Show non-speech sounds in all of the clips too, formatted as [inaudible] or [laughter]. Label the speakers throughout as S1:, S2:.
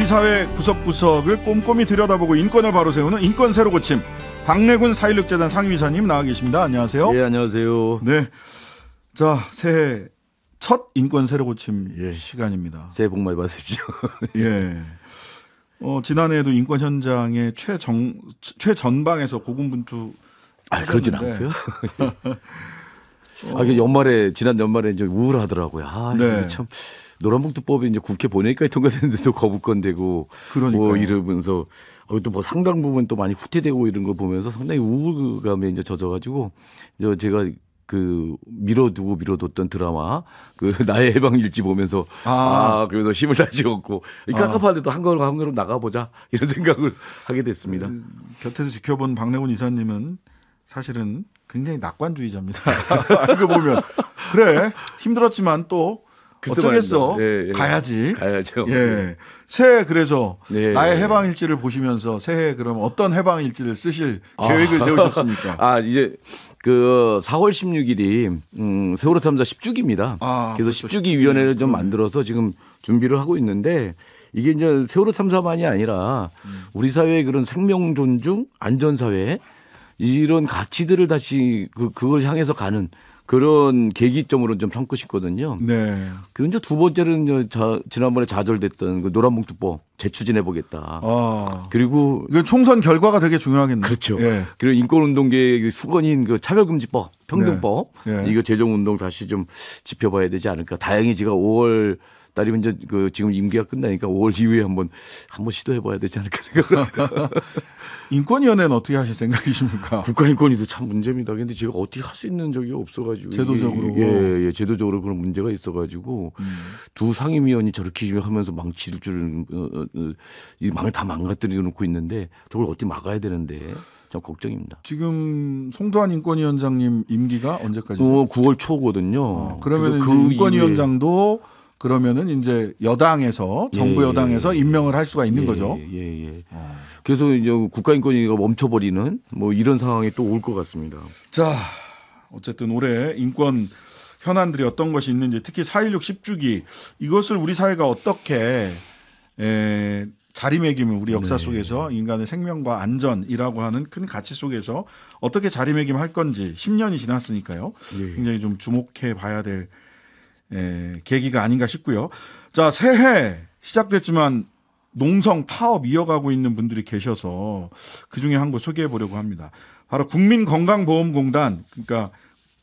S1: 우리 사회 구석구석을 꼼꼼히 들여다보고 인권을 바로 세우는 인권 새로 고침 박래군 사일육재단 상임이사님 나와 계십니다. 안녕하세요. 예, 안녕하세요. 네. 자, 새해 첫 인권 새로 고침 예. 시간입니다. 새해 복 많이 받으십시오. [laughs] 예. 어, 지난해에도 인권 현장의 최정 최전방에서 고군분투 아, 그러진 않고요. 어. [laughs] 아,
S2: 연말에 지난 연말에 이 우울하더라고요. 아, 네. 참 노란봉투법이 이제 국회 보회의까지 통과됐는데도 [laughs] 거부권 되고 뭐 그러니까요. 아, 뭐 이러면서 또뭐 상당 부분 또 많이 후퇴되고 이런 걸 보면서 상당히 우울감에 이제 젖어가지고 제가 그 밀어두고 밀어뒀던 드라마 그 [laughs] 나의 해방일지 보면서 아, 아 그래서 힘을 다시 얻고 깝깝한데도
S1: 한 걸음 한 걸음 나가보자 [laughs] 이런 생각을 하게 됐습니다. 그 곁에서 지켜본 박래훈 이사님은 사실은 굉장히 낙관주의자입니다. 알고 보면 그래 힘들었지만 또 어쩌겠어. 예, 예. 가야지. 가야죠. 예. 예. 새해 그래서 예, 나의 해방일지를 보시면서 새해 그럼 어떤 해방일지를 쓰실 아. 계획을 세우셨습니까?
S2: [laughs] 아, 이제 그 4월 16일이 음, 세월호 참사 10주기입니다. 아, 그래서 10주기 그렇죠. 위원회를 좀 만들어서 지금 준비를 하고 있는데 이게 이제 세월호 참사만이 아니라 음. 우리 사회의 그런 생명 존중, 안전 사회 이런 가치들을 다시 그 그걸 향해서 가는 그런 계기점으로 좀 삼고 싶거든요. 네. 그리 이제 두 번째는 저 지난번에 좌절됐던그 노란봉투법 재추진해 보겠다.
S1: 아. 그리고 이 총선 결과가 되게 중요하겠네요. 그렇죠. 예. 그리고
S2: 인권운동계의 그 수건인 그 차별금지법, 평등법 네. 예. 이거 재정운동 다시 좀지켜봐야 되지 않을까. 다행히 제가 5월 딸이 이제 그 지금 임기가 끝나니까 5월 이후에 한번 한번 시도해봐야 되지 않을까
S1: 생각을 합니다. [laughs] 인권위원회는 어떻게 하실 생각이십니까?
S2: 국가인권위도 참 문제입니다. 그런데 제가 어떻게 할 수 있는 적이 없어가지고 제도적으로 예, 예, 예 제도적으로 그런 문제가 있어가지고 음. 두 상임위원이 저렇게 하면서 망칠 줄은 어, 어, 어, 이 망을 다 망가뜨려 놓고 있는데 저걸 어떻게 막아야 되는데 참 걱정입니다.
S1: 지금 송도환 인권위원장님 임기가 언제까지? 어, 9월 초거든요. 어, 그러면 그 인권위원장도 이후 그러면은 이제 여당에서 정부 예, 예. 여당에서 예, 임명을 할 수가 있는 예, 거죠. 예, 예. 어. 그래서 이제 국가인권위가 멈춰버리는 뭐 이런 상황이 또 올 것 같습니다. 자, 어쨌든 올해 인권 현안들이 어떤 것이 있는지 특히 4.16 10주기 이것을 우리 사회가 어떻게 에, 자리매김을 우리 역사 네. 속에서 인간의 생명과 안전이라고 하는 큰 가치 속에서 어떻게 자리매김할 건지 10년이 지났으니까요. 네. 굉장히 좀 주목해 봐야 될 에, 예, 계기가 아닌가 싶고요. 자, 새해 시작됐지만 농성 파업 이어가고 있는 분들이 계셔서 그 중에 한 곳 소개해 보려고 합니다. 바로 국민건강보험공단 그러니까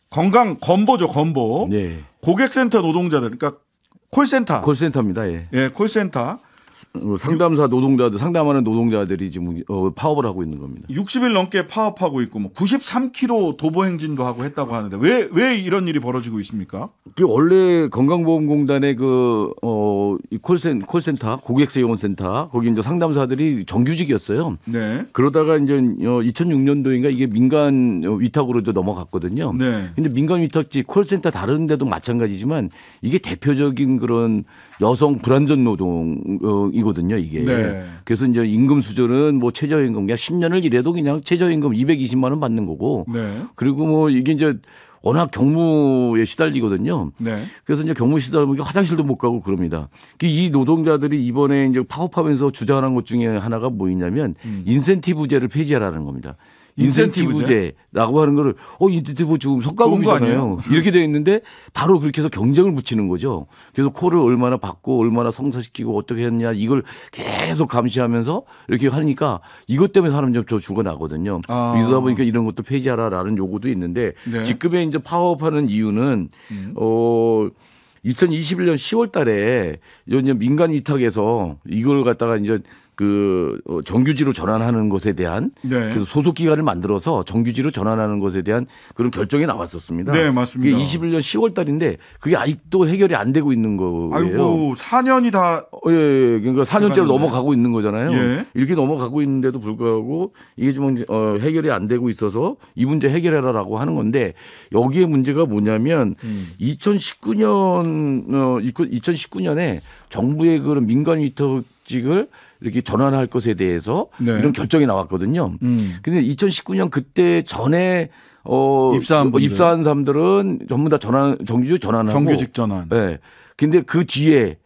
S1: 건강 건보죠 건보 예. 고객센터 노동자들 그러니까 콜센터 콜센터입니다 예, 예 콜센터 어, 상담사 노동자들 상담하는 노동자들이 지금 어, 파업을 하고 있는 겁니다. 60일 넘게 파업하고 있고 뭐 93km 도보 행진도 하고 했다고 하는데 왜 왜 이런 일이 벌어지고 있습니까?
S2: 그 원래 건강보험공단의 그어 콜센 콜센터 고객세용센터 거기 이제 상담사들이 정규직이었어요. 네. 그러다가 이제 2006년도인가 어, 이게 민간 위탁으로 도 넘어갔거든요. 네. 근데 민간 위탁직 콜센터 다른 데도 마찬가지지만 이게 대표적인 그런 여성 불안전 노동 어, 이거든요 이게. 네. 그래서 이제 임금 수준은 뭐 최저임금 그냥 10년을 일해도 그냥 최저임금 220만 원 받는 거고. 네. 그리고 뭐 이게 이제 워낙 경무에 시달리거든요. 네. 그래서 이제 경무 시달리면 화장실도 못 가고 그럽니다. 그 이 노동자들이 이번에 이제 파업하면서 주장하는 것 중에 하나가 뭐있냐면 음. 인센티브제를 폐지하라는 겁니다. 인센티브제라고 하는 거를 어 인센티브 지금 성과금이잖아요. 이렇게 돼 있는데 바로 그렇게 해서 경쟁을 붙이는 거죠. 그래서 코를 얼마나 받고 얼마나 성사시키고 어떻게 했냐 이걸 계속 감시하면서 이렇게 하니까 이것 때문에 사람 좀저 죽어나거든요. 아. 이러다 보니까 이런 것도 폐지하라라는 요구도 있는데 네. 지금의 이제 파업하는 이유는 음. 어. 2021년 10월 달에 요년 민간 위탁에서 이걸 갖다가 이제 그 어, 정규직으로 전환하는 것에 대한 네. 그래서 소속 기관을 만들어서 정규직으로 전환하는 것에 대한 그런 결정이 나왔었습니다. 네, 맞습니다. 그게 21년 10월 달인데 그게 아직도 해결이 안 되고 있는 거예요. 아이고,
S1: 4년이 다 어, 예, 예, 예 그러니까 4년째로
S2: 넘어가고 있는 거잖아요. 예. 이렇게 넘어가고 있는데도 불구하고 이게 지금 어, 해결이 안 되고 있어서 이 문제 해결해라라고 하는 건데 여기에 문제가 뭐냐면 음. 2019년 어 2019년에 정부의 그런 민간 위탁직을 이렇게 전환할 것에 대해서 네. 이런 결정이 나왔거든요. 음. 근데 2019년 그때 전에 어 입사한, 분들. 입사한 사람들은 전부 다 전환 정규직 전환하고 정규직 전환. 예. 네. 근데 그 뒤에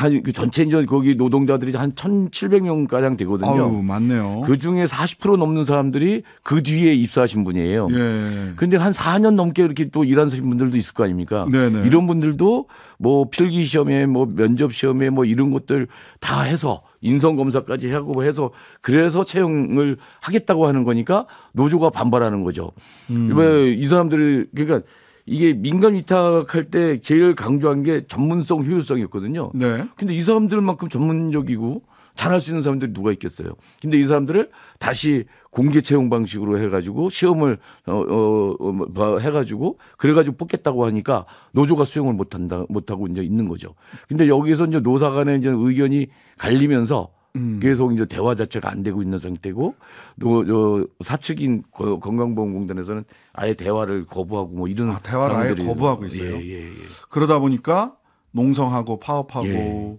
S2: 한그 전체 인제 거기 노동자들이 한 1,700명 가량 되거든요. 아유, 맞네요. 그 중에 40% 넘는 사람들이 그 뒤에 입사하신 분이에요. 예. 근데 한 4년 넘게 이렇게 또 일하신 분들도 있을 거 아닙니까? 네네. 이런 분들도 뭐 필기 시험에 뭐 면접 시험에 뭐 이런 것들 다 해서 인성 검사까지 하고 뭐 해서 그래서 채용을 하겠다고 하는 거니까 노조가 반발하는 거죠. 음. 왜이 사람들이 그러니까 이게 민간 위탁할 때 제일 강조한 게 전문성, 효율성이었거든요. 네. 근데 이 사람들만큼 전문적이고 잘 할 수 있는 사람들이 누가 있겠어요. 근데 이 사람들을 다시 공개 채용 방식으로 해가지고 시험을 어, 어, 어 뭐 해가지고 그래가지고 뽑겠다고 하니까 노조가 수용을 못한다 못하고 이제 있는 거죠. 근데 여기서 에 이제 노사간의 이제 의견이 갈리면서 음. 계속 이제 대화 자체가 안 되고 있는 상태고 또저 사측인 건강보험공단에서는 아예 대화를 거부하고 뭐 이런 아, 대화를 아예 거부하고 있어요. 예, 예, 예.
S1: 그러다 보니까 농성하고 파업하고 예.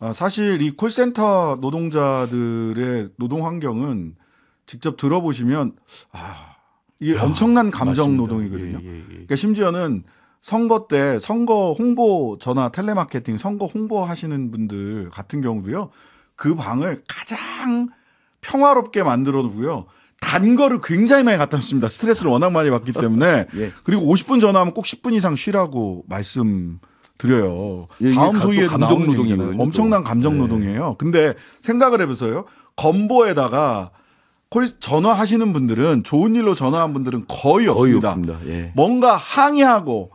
S1: 아, 사실 이 콜센터 노동자들의 노동 환경은 직접 들어보시면 아 이게 야, 엄청난 감정 노동이거든요. 예, 예, 그러니까 심지어는 선거 때 선거 홍보 전화 텔레마케팅 선거 홍보 하시는 분들 같은 경우도요. 그 방을 가장 평화롭게 만들어 놓고요. 단 거를 굉장히 많이 갖다 놨습니다. 스트레스를 워낙 많이 받기 때문에. [laughs] 예. 그리고 50분 전화하면 꼭 10분 이상 쉬라고 말씀 드려요. 예, 다음 소위에 감정 노동이에요 엄청난 감정 네. 노동이에요. 예. 근데 생각을 해보세요. 건보에다가 전화하시는 분들은 좋은 일로 전화한 분들은 거의, 거의 없습니다. 없습니다. 예. 뭔가 항의하고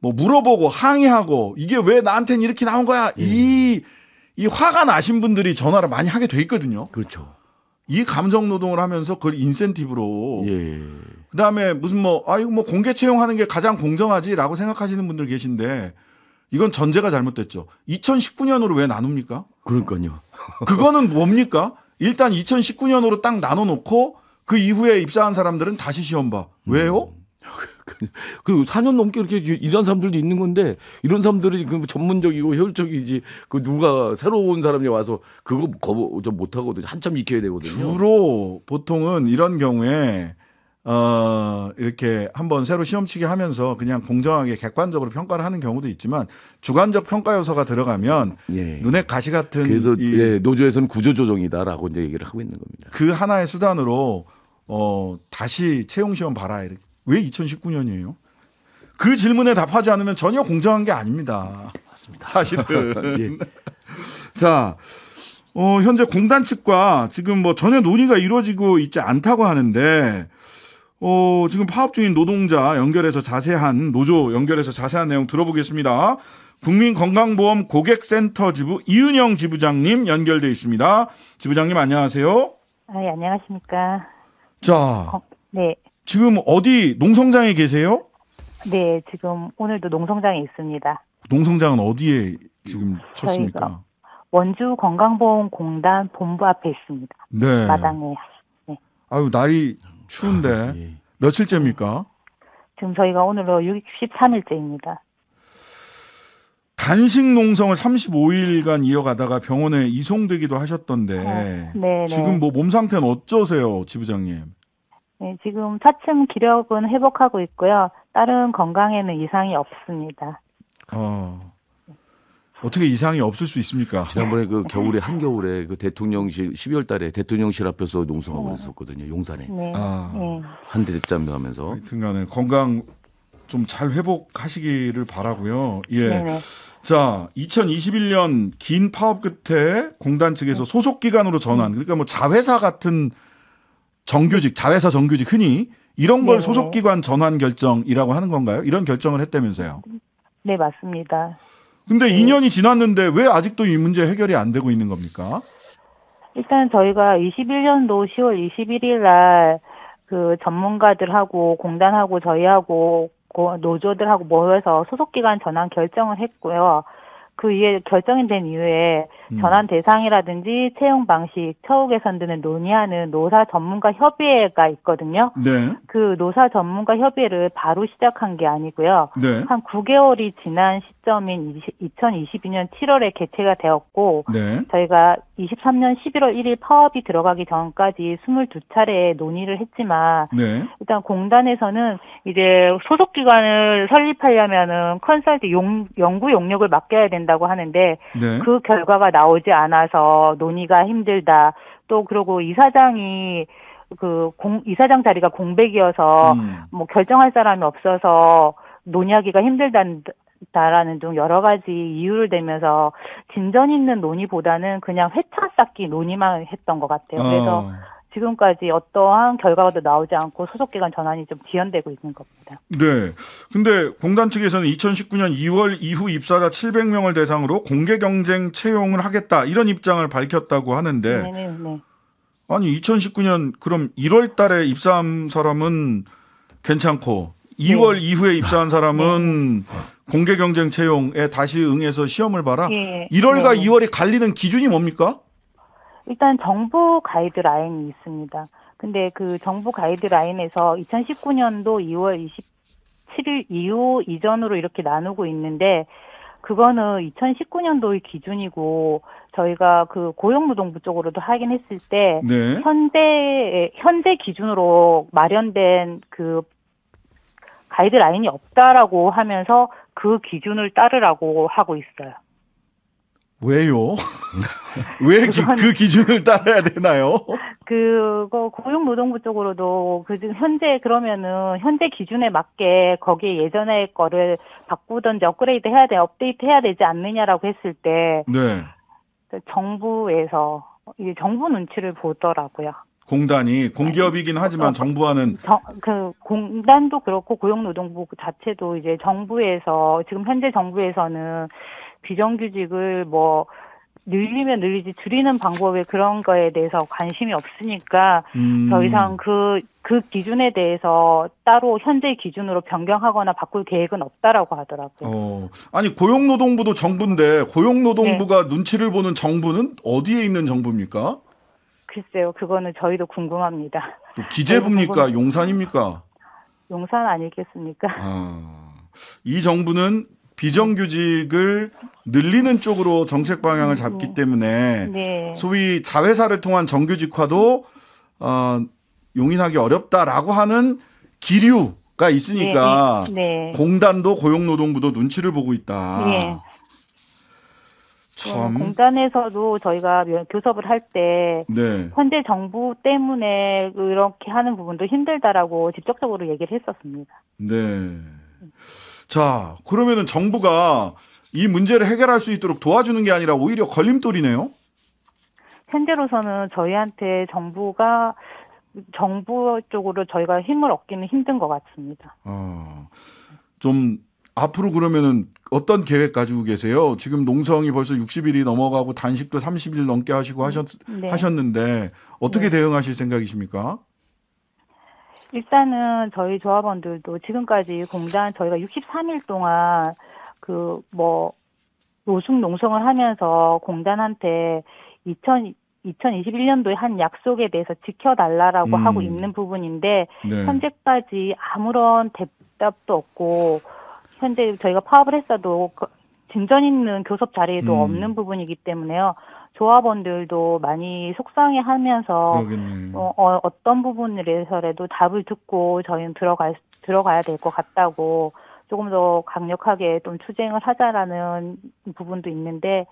S1: 뭐 물어보고 항의하고 이게 왜 나한테는 이렇게 나온 거야 예. 이이 화가 나신 분들이 전화를 많이 하게 돼 있거든요. 그렇죠. 이 감정 노동을 하면서 그걸 인센티브로 예. 그다음에 무슨 뭐아 이거 뭐 공개 채용하는 게 가장 공정하지라고 생각하시는 분들 계신데 이건 전제가 잘못됐죠. 2019년으로 왜 나눕니까? 그러니까요. 그거는 뭡니까? 일단 2019년으로 딱 나눠 놓고 그 이후에 입사한 사람들은 다시 시험 봐. 왜요? 음. 그러리고 4년 넘게 이렇게 일한 사람들도 있는
S2: 건데 이런 사람들이 그 뭐 전문적이고 효율적이지 그 누가 새로운 사람이 와서
S1: 그거 거부 못 하거든요. 한참 익혀야 되거든요. 주로 보통은 이런 경우에 어, 이렇게 한번 새로 시험치게 하면서 그냥 공정하게 객관적으로 평가를 하는 경우도 있지만 주관적 평가 요소가 들어가면 예. 눈에 가시 같은 그래서 이, 예, 노조에서는 구조조정이다라고 이제 얘기를 하고 있는 겁니다. 그 하나의 수단으로 어, 다시 채용 시험 봐라 이렇게 왜 2019년이에요? 그 질문에 답하지 않으면 전혀 공정한 게 아닙니다. 맞습니다. 사실은. [laughs] 예. 자, 어, 현재 공단 측과 지금 뭐 전혀 논의가 이루어지고 있지 않다고 하는데, 어, 지금 파업 중인 노동자 연결해서 자세한, 노조 연결해서 자세한 내용 들어보겠습니다. 국민건강보험 고객센터 지부 이은영 지부장님 연결돼 있습니다. 지부장님 안녕하세요.
S3: 아, 예, 안녕하십니까. 자, 네.
S1: 지금 어디 농성장에 계세요?
S3: 네, 지금 오늘도 농성장에 있습니다.
S1: 농성장은 어디에 지금 쳤습니까?
S3: 원주 건강보험공단 본부 앞에 있습니다.
S1: 네. 마당에. 네. 아유 날이 추운데 아, 예. 며칠째입니까?
S3: 지금 저희가 오늘로 63일째입니다.
S1: 간식 농성을 35일간 이어가다가 병원에 이송되기도 하셨던데 아, 지금 뭐 몸 상태는 어쩌세요, 지부장님?
S3: 네, 지금 차츰 기력은 회복하고 있고요. 다른 건강에는 이상이 없습니다.
S1: 어. 어떻게 이상이 없을 수 있습니까? 지난번에 그 겨울에 한
S2: 겨울에 그 대통령실 12월 달에 대통령실 앞에서 농성하고 네. 그랬었거든요. 용산에. 네. 아. 네. 한 대짜면 하면서
S1: 하여튼간에 건강 좀 잘 회복하시기를 바라고요. 예. 네, 네. 자, 2021년 긴 파업 끝에 공단 측에서 네. 소속 기관으로 전환. 그러니까 뭐 자회사 같은 정규직, 자회사 정규직 흔히 이런 걸 네. 소속기관 전환 결정이라고 하는 건가요? 이런 결정을 했다면서요.
S3: 네, 맞습니다.
S1: 근데 네. 2년이 지났는데 왜 아직도 이 문제 해결이 안 되고 있는 겁니까?
S3: 일단 저희가 21년도 10월 21일 날그 전문가들하고 공단하고 저희하고 노조들하고 모여서 소속기관 전환 결정을 했고요. 그 이에 결정이 된 이후에 음. 전환 대상이라든지 채용 방식, 처우 개선 등을 논의하는 노사 전문가 협의회가 있거든요. 네. 그 노사 전문가 협의회를 바로 시작한 게 아니고요. 네. 한 9개월이 지난 시점인 20, 2022년 7월에 개최가 되었고 네. 저희가 23년 11월 1일 파업이 들어가기 전까지 22차례 논의를 했지만 네. 일단 공단에서는 이제 소속 기관을 설립하려면은 컨설팅 용, 연구 용역을 맡겨야 된다고 하는데 네. 그 결과가 나오지 않아서 논의가 힘들다. 또 그러고 이사장이 그 공, 이사장 자리가 공백이어서 음. 뭐 결정할 사람이 없어서 논의하기가 힘들다 다라는 등 여러 가지 이유를 대면서 진전 있는 논의보다는 그냥 회차 쌓기 논의만 했던 것 같아요. 그래서 어. 지금까지 어떠한 결과도 나오지 않고 소속 기간 전환이 좀 지연되고 있는 겁니다.
S1: 네. 근데 공단 측에서는 2019년 2월 이후 입사자 700명을 대상으로 공개 경쟁 채용을 하겠다 이런 입장을 밝혔다고 하는데 네네네. 네, 네. 아니 2019년 그럼 1월 달에 입사한 사람은 괜찮고 2월 네. 이후에 입사한 네, 사람은 네. 공개 경쟁 채용에 다시 응해서 시험을 봐라. 예, 예. 네. 1월과 2월이 갈리는 기준이 뭡니까?
S3: 일단 정부 가이드라인이 있습니다. 근데 그 정부 가이드라인에서 2019년도 2월 27일 이후 이전으로 이렇게 나누고 있는데 그거는 2019년도의 기준이고 저희가 그 고용노동부 쪽으로도 확인했을 때 네. 현재 현재 기준으로 마련된 그 가이드라인이 없다라고 하면서 그 기준을 따르라고 하고 있어요.
S1: 왜요? [laughs] 왜 그 기준을 따라야 되나요?
S3: 그거 고용노동부 쪽으로도 그 현재 그러면은 현재 기준에 맞게 거기에 예전에 거를 바꾸던지 업그레이드 해야 돼 업데이트 해야 되지 않느냐라고 했을 때 네. 그 정부에서 이 정부 눈치를 보더라고요.
S1: 공단이 공기업이긴 하지만 어, 정부와는
S3: 정, 그 공단도 그렇고 고용노동부 자체도 이제 정부에서 지금 현재 정부에서는 비정규직을 뭐 늘리면 늘리지 줄이는 방법에 그런 거에 대해서 관심이 없으니까 음. 더 이상 그그 그 기준에 대해서 따로 현재 기준으로 변경하거나 바꿀 계획은 없다라고 하더라고요. 어.
S1: 아니 고용노동부도 정부인데 고용노동부가 네. 눈치를 보는 정부는 어디에 있는 정부입니까?
S3: 글쎄요, 그거는 저희도 궁금합니다. 기재부입니까? 궁금...
S1: 용산입니까?
S3: 용산 아니겠습니까?
S1: 아. 이 정부는 비정규직을 늘리는 쪽으로 정책 방향을 잡기 네. 때문에 네. 소위 자회사를 통한 정규직화도 어, 용인하기 어렵다라고 하는 기류가 있으니까 네. 네. 네. 공단도 고용노동부도 눈치를 보고 있다. 참.
S3: 공단에서도 저희가 교섭을 할 때 현재 정부 때문에 이렇게 하는 부분도 힘들다라고 직접적으로 얘기를 했었습니다.
S1: 네. 자, 그러면은 정부가 이 문제를 해결할 수 있도록 도와주는 게 아니라 오히려 걸림돌이네요.
S3: 현재로서는 저희한테 정부가 정부 쪽으로 저희가 힘을 얻기는 힘든 것 같습니다.
S1: 어, 좀 앞으로 그러면은 어떤 계획 가지고 계세요? 지금 농성이 벌써 60일이 넘어가고 단식도 30일 넘게 하시고 하셨, 네. 하셨는데 어떻게 네. 대응하실 생각이십니까?
S3: 일단은 저희 조합원들도 지금까지 공단 저희가 63일 동안 그 뭐 노숙 농성을 하면서 공단한테 2000 2021년도에 한 약속에 대해서 지켜달라라고 음. 하고 있는 부분인데 네. 현재까지 아무런 대답도 없고 현재 저희가 파업을 했어도 그 진전 있는 교섭 자리에도 음. 없는 부분이기 때문에요. 조합원들도 많이 속상해하면서 어, 어, 어떤 부분에서라도 답을 듣고 저희는 들어갈 들어가야 될 것 같다고 조금 더 강력하게 좀 투쟁을 하자라는 부분도 있는데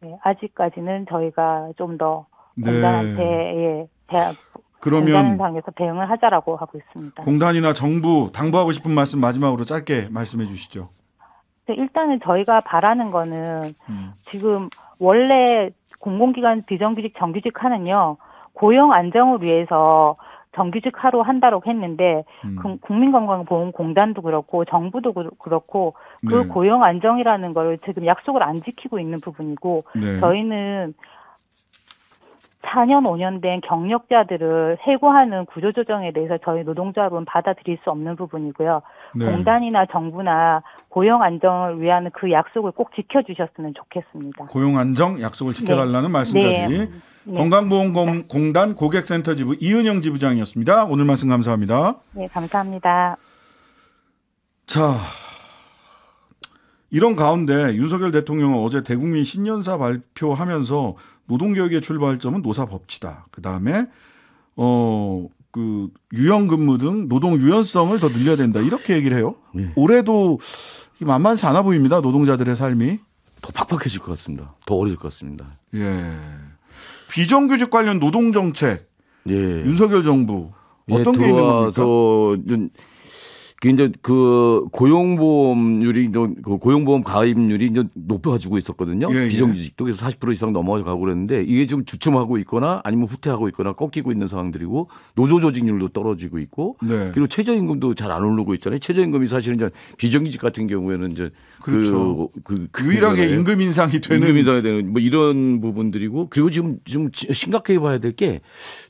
S3: 네, 아직까지는 저희가 좀더
S1: 네. 공단한테
S3: 네. 예, 대학 그러면 상에서 대응을 하자라고 하고 있습니다.
S1: 공단이나 정부 당부하고 싶은 말씀 마지막으로 짧게 말씀해 주시죠.
S3: 네, 일단은 저희가 바라는 거는 음. 지금 원래 공공기관 비정규직 정규직 하는요 고용 안정을 위해서 정규직 하루 한다라고 했는데 음. 그 국민건강보험공단도 그렇고 정부도 그, 그렇고 그 네. 고용 안정이라는 걸 지금 약속을 안 지키고 있는 부분이고 네. 저희는 4년, 5년 된 경력자들을 해고하는 구조조정에 대해서 저희 노동조합은 받아들일 수 없는 부분이고요. 네. 공단이나 정부나 고용 안정을 위한 그 약속을 꼭 지켜주셨으면 좋겠습니다.
S1: 고용 안정 약속을 지켜달라는 네. 말씀까지. 네. 네. 건강보험공단 네. 고객센터 지부 이은영 지부장이었습니다. 오늘 말씀 감사합니다.
S3: 네, 감사합니다.
S1: 자. 이런 가운데 윤석열 대통령은 어제 대국민 신년사 발표하면서 노동개혁의 출발점은 노사법치다. 그다음에 어, 그유형 근무 등 노동 유연성을 더 늘려야 된다. 이렇게 얘기를 해요. 네. 올해도 만만치 않아 보입니다. 노동자들의 삶이 더 팍팍해질 것 같습니다. 더 어려질 것 같습니다. 예. 비정규직 관련 노동 정책 예. 윤석열 정부 어떤 예,
S2: 게 있는 겁니까? 예, 윤, 그 이제 그 고용보험률이 그 고용보험 가입률이 이제 높아지고 있었거든요. 예, 예. 비정규직도 그래서 40% 이상 넘어가고 그랬는데 이게 지금 주춤하고 있거나 아니면 후퇴하고 있거나 꺾이고 있는 상황들이고 노조 조직률도 떨어지고 있고 네. 그리고 최저임금도 잘 안 오르고 있잖아요. 최저임금이 사실은 이제 비정규직 같은 경우에는 이제 그 그렇죠. 그, 그, 그 유일하게 네. 임금
S1: 인상이 되는 임금 인상이
S2: 되는 뭐 이런 부분들이고 그리고 지금 지금 심각해 봐야 될 게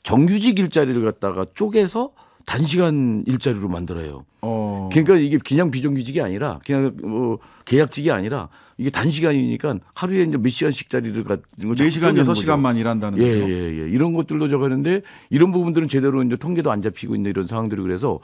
S2: 정규직 일자리를 갖다가 쪼개서 단시간 일자리로 만들어요. 어. 그러니까 이게 그냥 비정규직이 아니라 그냥 뭐 계약직이 아니라 이게 단시간이니까 하루에 이제 몇 시간씩 자리를 갖는 네 거죠. 4시간, 6시간만 일한다는 예, 거죠. 예, 예. 이런 것들도저 적하는데 이런 부분들은 제대로 이제 통계도 안 잡히고 있는 이런 상황들이 그래서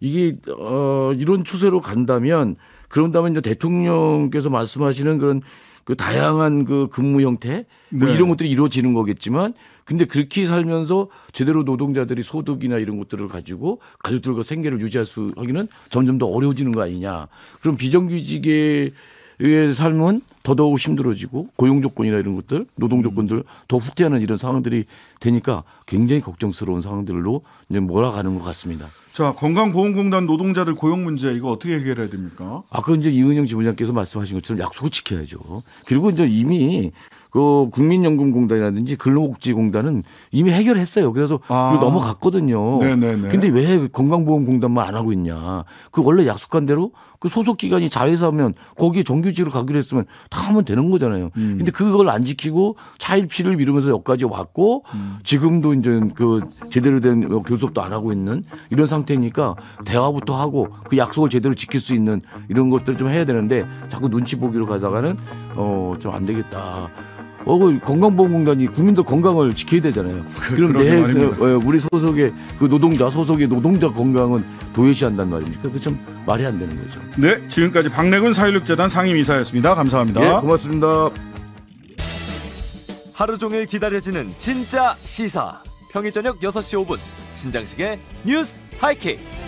S2: 이게 어, 이런 추세로 간다면 그런다면 이제 대통령께서 말씀하시는 그런 그 다양한 그 근무 형태 뭐 네. 이런 것들이 이루어지는 거겠지만 근데 그렇게 살면서 제대로 노동자들이 소득이나 이런 것들을 가지고 가족들과 생계를 유지할 수 하기는 점점 더 어려워지는 거 아니냐. 그럼 비정규직의 의의 삶은 더더욱 힘들어지고 고용 조건이나 이런 것들 노동 음. 조건들 더 후퇴하는 이런 상황들이 되니까 굉장히 걱정스러운 상황들로 이제 몰아가는 것
S1: 같습니다. 자 건강보험공단 노동자들 고용 문제 이거 어떻게 해결해야 됩니까? 아까 이제 이은영 지부장께서 말씀하신 것처럼 약속을 지켜야죠. 그리고 이제 이미 그 국민연금공단이라든지
S2: 근로복지공단은 이미 해결했어요. 그래서 아. 넘어갔거든요. 네네 근데 왜 건강보험공단만 안 하고 있냐? 그 원래 약속한 대로 그 소속 기관이 자회사면 거기에 정규직으로 가기로 했으면 다 하면 되는 거잖아요. 음. 근데 그걸 안 지키고 차일피를 미루면서 여기까지 왔고 음. 지금도 이제 그 제대로 된 교섭도 안 하고 있는 이런 상태니까 대화부터 하고 그 약속을 제대로 지킬 수 있는 이런 것들을 좀 해야 되는데 자꾸 눈치 보기로 가다가는 어 좀 안 되겠다. 어, 그 건강보험공단이 국민들 건강을 지켜야 되잖아요. 그, 그럼 내 어, 우리 소속의 그 노동자 소속의 노동자 건강은 도외시한단 말입니까? 그참 말이 안 되는 거죠.
S1: 네, 지금까지 박래근 사회육재단 상임이사였습니다. 감사합니다. 예, 고맙습니다. 하루 종일
S2: 기다려지는 진짜 시사. 평일 저녁 6시 5분 신장식의 뉴스
S1: 하이킥.